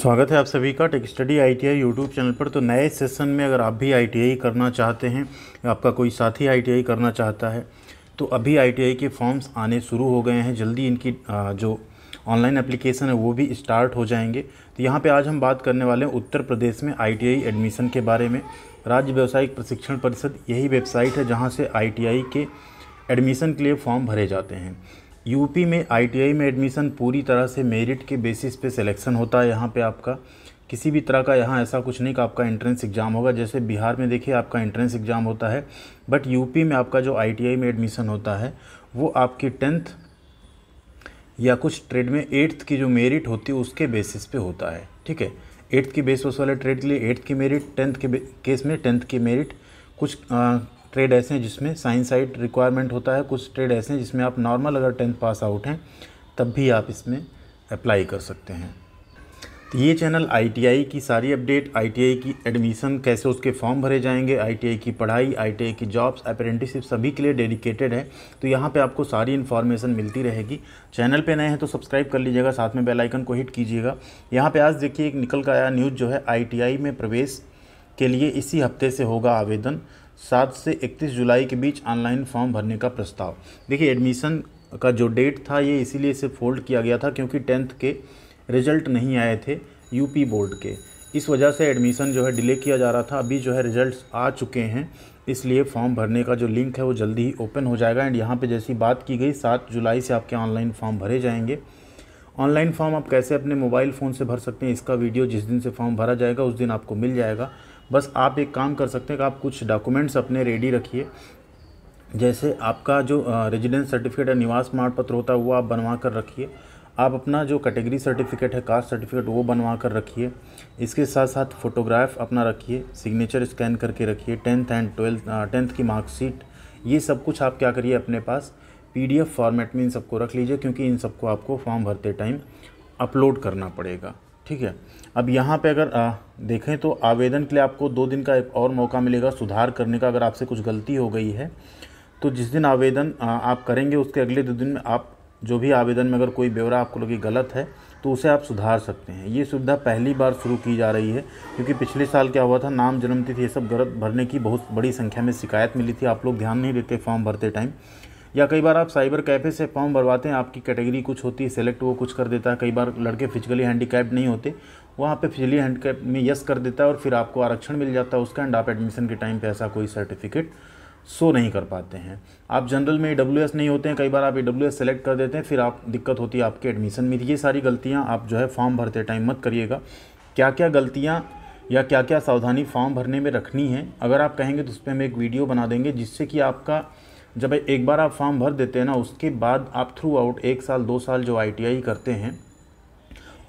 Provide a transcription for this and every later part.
स्वागत है आप सभी का tech study ITI YouTube channel पर तो नए सेशन में अगर आप भी आईटीआई करना चाहते हैं आपका कोई साथी आईटीआई करना चाहता है तो अभी आईटीआई के फॉर्म्स आने शुरू हो गए हैं जल्दी इनकी जो ऑनलाइन एप्लीकेशन है वो भी स्टार्ट हो जाएंगे तो यहाँ पे आज हम बात करने वाले हैं उत्तर प्रदेश में आई एडमिशन के बारे में राज्य व्यावसायिक प्रशिक्षण परिषद यही वेबसाइट है जहाँ से आई के एडमिशन के लिए फॉर्म भरे जाते हैं यूपी में आईटीआई में एडमिशन पूरी तरह से मेरिट के बेसिस पे सिलेक्शन होता है यहाँ पे आपका किसी भी तरह का यहाँ ऐसा कुछ नहीं कि आपका एंट्रेंस एग्ज़ाम होगा जैसे बिहार में देखिए आपका एंट्रेंस एग्ज़ाम होता है बट यूपी में आपका जो आई में एडमिशन होता है वो आपकी टेंथ या कुछ ट्रेड में एट्थ की जो मेरिट होती है उसके बेसिस पे होता है ठीक है एट्थ की बेस वाले ट्रेड के लिए एट्थ की मेरिट टेंथ के केस में टेंथ की मेरिट कुछ ट्रेड ऐसे हैं जिसमें साइंस साइड रिक्वायरमेंट होता है कुछ ट्रेड ऐसे हैं जिसमें आप नॉर्मल अगर टेंथ पास आउट हैं तब भी आप इसमें अप्लाई कर सकते हैं तो ये चैनल आईटीआई की सारी अपडेट आईटीआई की एडमिशन कैसे उसके फॉर्म भरे जाएंगे आईटीआई की पढ़ाई आईटीआई की जॉब्स अप्रेंटिसशिप सभी के लिए डेडिकेटेड है तो यहाँ पे आपको सारी इन्फॉर्मेशन मिलती रहेगी चैनल पे नए हैं तो सब्सक्राइब कर लीजिएगा साथ में बेल आइकन को हिट कीजिएगा यहाँ पे आज देखिए एक निकल का आया न्यूज़ जो है आई में प्रवेश के लिए इसी हफ्ते से होगा आवेदन सात से इकतीस जुलाई के बीच ऑनलाइन फॉर्म भरने का प्रस्ताव देखिए एडमिशन का जो डेट था ये इसीलिए इसे फोल्ड किया गया था क्योंकि टेंथ के रिजल्ट नहीं आए थे यूपी बोर्ड के इस वजह से एडमिशन जो है डिले किया जा रहा था अभी जो है रिजल्ट्स आ चुके हैं इसलिए फॉर्म भरने का जो लिंक है वो जल्दी ही ओपन हो जाएगा एंड यहाँ पे जैसी बात की गई सात जुलाई से आपके ऑनलाइन फॉर्म भरे जाएंगे ऑनलाइन फॉर्म आप कैसे अपने मोबाइल फ़ोन से भर सकते हैं इसका वीडियो जिस दिन से फॉर्म भरा जाएगा उस दिन आपको मिल जाएगा बस आप एक काम कर सकते हैं कि आप कुछ डॉक्यूमेंट्स अपने रेडी रखिए जैसे आपका जो रेजिडेंस सर्टिफिकेट या निवास प्रमाण पत्र होता है वो आप बनवा कर रखिए आप अपना जो कैटेगरी सर्टिफिकेट है कास्ट सर्टिफिकेट वो बनवा कर रखिए इसके साथ साथ फ़ोटोग्राफ अपना रखिए सिग्नेचर स्कैन करके रखिए टेंथ एंड ट्वेल्थ टेंथ की मार्कशीट ये सब कुछ आप क्या करिए अपने पास पीडीएफ फॉर्मेट में इन सबको रख लीजिए क्योंकि इन सबको आपको फॉर्म भरते टाइम अपलोड करना पड़ेगा ठीक है अब यहाँ पे अगर आ, देखें तो आवेदन के लिए आपको दो दिन का एक और मौका मिलेगा सुधार करने का अगर आपसे कुछ गलती हो गई है तो जिस दिन आवेदन आ, आप करेंगे उसके अगले दो दिन में आप जो भी आवेदन में अगर कोई ब्यौरा आपको लगे गलत है तो उसे आप सुधार सकते हैं ये सुविधा पहली बार शुरू की जा रही है क्योंकि पिछले साल क्या हुआ था नाम जन्मतिथि ये सब गलत भरने की बहुत बड़ी संख्या में शिकायत मिली थी आप लोग ध्यान नहीं देते फॉर्म भरते टाइम या कई बार आप साइबर कैफ़े से फॉर्म भरवाते हैं आपकी कैटेगरी कुछ होती है सेलेक्ट वो कुछ कर देता है कई बार लड़के फिजिकली हैंडीकैप नहीं होते वहाँ पे फिजिकली हैंडीकैप में यस कर देता है और फिर आपको आरक्षण मिल जाता है उसका एंड आप एडमिशन के टाइम पर ऐसा कोई सर्टिफिकेट शो नहीं कर पाते हैं आप जनरल में ई नहीं होते हैं कई बार आप ई सेलेक्ट कर देते हैं फिर आप दिक्कत होती है आपके एडमिशन में ये सारी गलतियाँ आप जो है फॉर्म भरते टाइम मत करिएगा क्या क्या गलतियाँ या क्या क्या सावधानी फॉर्म भरने में रखनी है अगर आप कहेंगे तो उस पर हम एक वीडियो बना देंगे जिससे कि आपका जब एक बार आप फॉर्म भर देते हैं ना उसके बाद आप थ्रू आउट एक साल दो साल जो आई करते हैं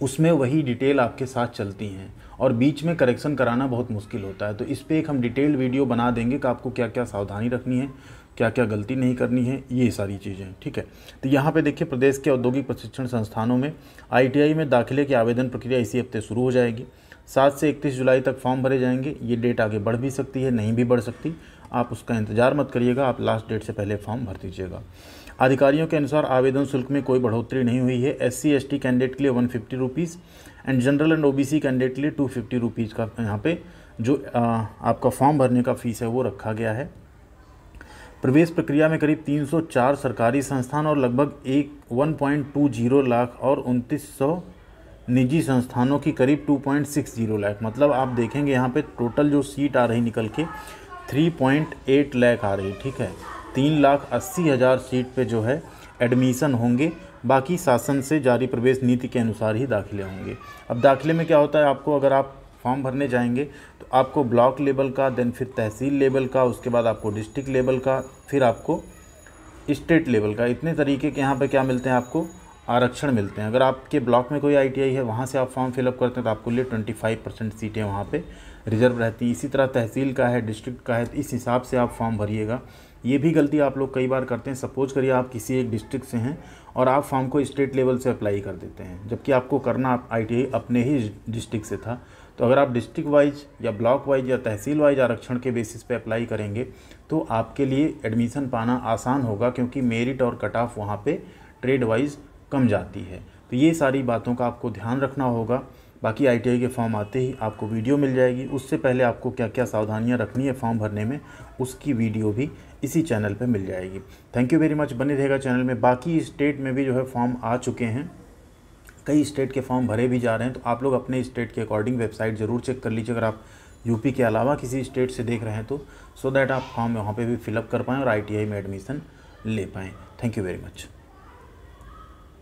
उसमें वही डिटेल आपके साथ चलती हैं और बीच में करेक्शन कराना बहुत मुश्किल होता है तो इस पर एक हम डिटेल वीडियो बना देंगे कि आपको क्या क्या सावधानी रखनी है क्या क्या गलती नहीं करनी है ये सारी चीज़ें ठीक है तो यहाँ पे देखिए प्रदेश के औद्योगिक प्रशिक्षण संस्थानों में आईटीआई में दाखिले की आवेदन प्रक्रिया इसी हफ्ते शुरू हो जाएगी सात से इकतीस जुलाई तक फॉर्म भरे जाएंगे ये डेट आगे बढ़ भी सकती है नहीं भी बढ़ सकती आप उसका इंतजार मत करिएगा आप लास्ट डेट से पहले फॉर्म भर दीजिएगा अधिकारियों के अनुसार आवेदन शुल्क में कोई बढ़ोतरी नहीं हुई है एस सी कैंडिडेट के लिए one fifty rupees and general and OBC candidate के लिए टू फिफ्टी रुपीज़ का यहाँ पे जो आ, आपका फॉर्म भरने का फ़ीस है वो रखा गया है प्रवेश प्रक्रिया में करीब 304 सरकारी संस्थान और लगभग एक 1.20 लाख और उनतीस सौ निजी संस्थानों की करीब 2.60 लाख मतलब आप देखेंगे यहाँ पे टोटल जो सीट आ रही निकल के 3.8 लाख आ रही ठीक है तीन लाख अस्सी हज़ार सीट पे जो है एडमिशन होंगे बाकी शासन से जारी प्रवेश नीति के अनुसार ही दाखिले होंगे अब दाखिले में क्या होता है आपको अगर आप फॉर्म भरने जाएंगे तो आपको ब्लॉक लेवल का देन फिर तहसील लेवल का उसके बाद आपको डिस्ट्रिक्ट लेवल का फिर आपको स्टेट लेवल का इतने तरीके के यहाँ पर क्या मिलते हैं आपको आरक्षण मिलते हैं अगर आपके ब्लॉक में कोई आईटीआई है वहाँ से आप फॉर्म फिलअप करते हैं तो आपको लिए ट्वेंटी फाइव परसेंट सीटें वहाँ पर रिजर्व रहती हैं इसी तरह तहसील का है डिस्ट्रिक्ट का है तो इस हिसाब से आप फॉर्म भरिएगा ये भी गलती आप लोग कई बार करते हैं सपोज करिए आप किसी एक डिस्ट्रिक्ट से हैं और आप फॉर्म को स्टेट लेवल से अप्लाई कर देते हैं जबकि आपको करना आप आई अपने ही डिस्ट्रिक्ट से था तो अगर आप डिस्ट्रिक्ट वाइज या ब्लॉक वाइज या तहसील वाइज आरक्षण के बेसिस पे अप्लाई करेंगे तो आपके लिए एडमिशन पाना आसान होगा क्योंकि मेरिट और कट ऑफ वहाँ पे ट्रेड वाइज कम जाती है तो ये सारी बातों का आपको ध्यान रखना होगा बाकी आई के फॉर्म आते ही आपको वीडियो मिल जाएगी उससे पहले आपको क्या क्या सावधानियाँ रखनी है फॉर्म भरने में उसकी वीडियो भी इसी चैनल पर मिल जाएगी थैंक यू वेरी मच बने रहेगा चैनल में बाकी स्टेट में भी जो है फॉर्म आ चुके हैं कई स्टेट के फॉर्म भरे भी जा रहे हैं तो आप लोग अपने स्टेट के अकॉर्डिंग वेबसाइट ज़रूर चेक कर लीजिए अगर आप यूपी के अलावा किसी स्टेट से देख रहे हैं तो सो so दैट आप फॉर्म वहाँ पे भी फिलअप कर पाएँ और आईटीआई में एडमिशन ले पाएँ थैंक यू वेरी मच